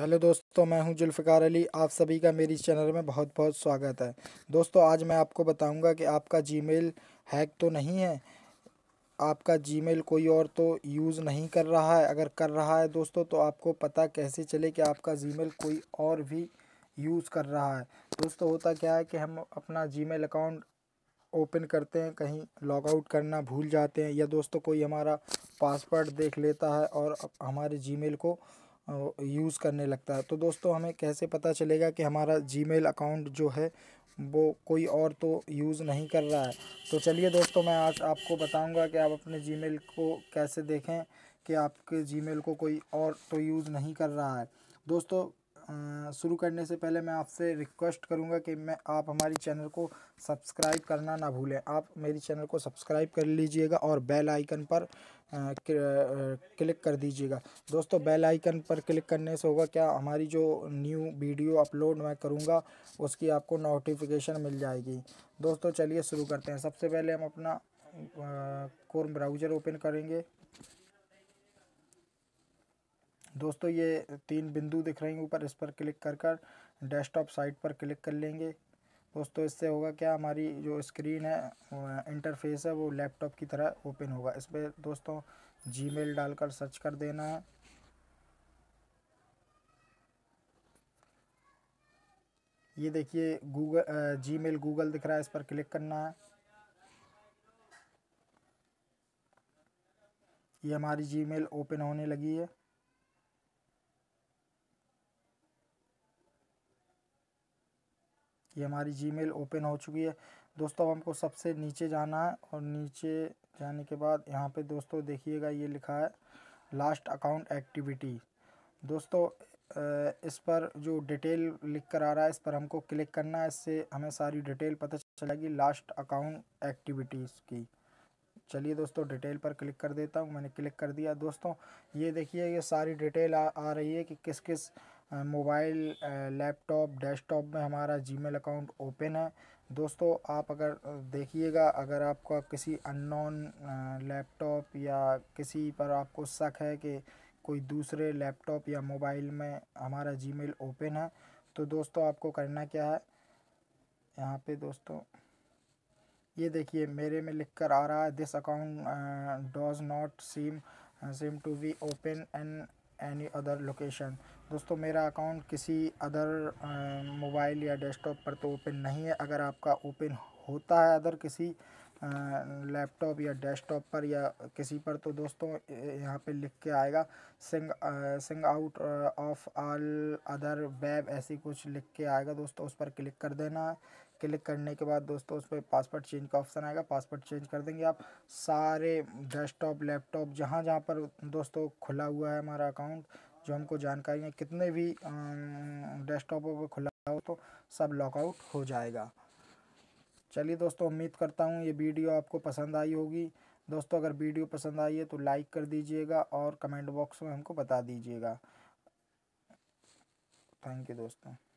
hello दोस्तों मैं हूं जुल्फ़िकार अली आप सभी का मेरी चैनल में बहुत बहुत स्वागत है दोस्तों आज मैं आपको बताऊंगा कि आपका जीमेल हैक तो नहीं है आपका जीमेल कोई और तो यूज़ नहीं कर रहा है अगर कर रहा है दोस्तों तो आपको पता कैसे चले कि आपका जीमेल कोई और भी यूज़ कर रहा है दोस्तों होता क्या है कि हम अपना जी अकाउंट ओपन करते हैं कहीं लॉगआउट करना भूल जाते हैं या दोस्तों कोई हमारा पासवर्ड देख लेता है और हमारे जी को यूज़ करने लगता है तो दोस्तों हमें कैसे पता चलेगा कि हमारा जीमेल अकाउंट जो है वो कोई और तो यूज़ नहीं कर रहा है तो चलिए दोस्तों मैं आज आपको बताऊंगा कि आप अपने जीमेल को कैसे देखें कि आपके जीमेल को कोई और तो यूज़ नहीं कर रहा है दोस्तों शुरू करने से पहले मैं आपसे रिक्वेस्ट करूंगा कि मैं आप हमारी चैनल को सब्सक्राइब करना ना भूलें आप मेरी चैनल को सब्सक्राइब कर लीजिएगा और बेल आइकन पर क्लिक कर दीजिएगा दोस्तों बेल आइकन पर क्लिक करने से होगा क्या हमारी जो न्यू वीडियो अपलोड मैं करूँगा उसकी आपको नोटिफिकेशन मिल जाएगी दोस्तों चलिए शुरू करते हैं सबसे पहले हम अपना कोर ब्राउज़र ओपन करेंगे दोस्तों ये तीन बिंदु दिख रहे हैं ऊपर इस पर क्लिक कर कर डेस्कटॉप साइट पर क्लिक कर लेंगे दोस्तों इससे होगा क्या हमारी जो स्क्रीन है इंटरफेस है वो लैपटॉप की तरह ओपन होगा इस पर दोस्तों जीमेल डालकर सर्च कर देना है ये देखिए गूगल जी मेल गूगल दिख रहा है इस पर क्लिक करना है ये हमारी जी मेल ओपन होने लगी है ये हमारी जीमेल ओपन हो चुकी है दोस्तों अब हमको सबसे नीचे जाना है और नीचे जाने के बाद यहाँ पे दोस्तों देखिएगा ये लिखा है लास्ट अकाउंट एक्टिविटी दोस्तों इस पर जो डिटेल लिख कर आ रहा है इस पर हमको क्लिक करना है इससे हमें सारी डिटेल पता चलेगी लास्ट अकाउंट एक्टिविटीज़ की चलिए दोस्तों डिटेल पर क्लिक कर देता हूँ मैंने क्लिक कर दिया दोस्तों ये देखिए ये सारी डिटेल आ, आ रही है कि किस किस मोबाइल लैपटॉप डेस्कटॉप में हमारा जीमेल अकाउंट ओपन है दोस्तों आप अगर देखिएगा अगर आपका किसी अननोन लैपटॉप या किसी पर आपको शक है कि कोई दूसरे लैपटॉप या मोबाइल में हमारा जीमेल ओपन है तो दोस्तों आपको करना क्या है यहाँ पे दोस्तों ये देखिए मेरे में लिख कर आ रहा है this account does not seem seem to be open and any other location दोस्तों मेरा अकाउंट किसी अदर मोबाइल या डेस्कटॉप पर तो ओपन नहीं है अगर आपका ओपन होता है अदर किसी लैपटॉप या डेस्कटॉप पर या किसी पर तो दोस्तों यहाँ पे लिख के आएगा sing sing out of all other web ऐसी कुछ लिख के आएगा दोस्तों उस पर क्लिक कर देना क्लिक करने के बाद दोस्तों उस पर पासवर्ड चेंज का ऑप्शन आएगा पासवर्ड चेंज कर देंगे आप सारे डेस्कटॉप लैपटॉप जहाँ जहाँ पर दोस्तों खुला हुआ है हमारा अकाउंट जो हमको जानकारी है कितने भी डेस्कटॉपों पर खुला हो तो सब लॉकआउट हो जाएगा चलिए दोस्तों उम्मीद करता हूँ ये वीडियो आपको पसंद आई होगी दोस्तों अगर वीडियो पसंद आई है तो लाइक कर दीजिएगा और कमेंट बॉक्स में हमको बता दीजिएगा थैंक यू दोस्तों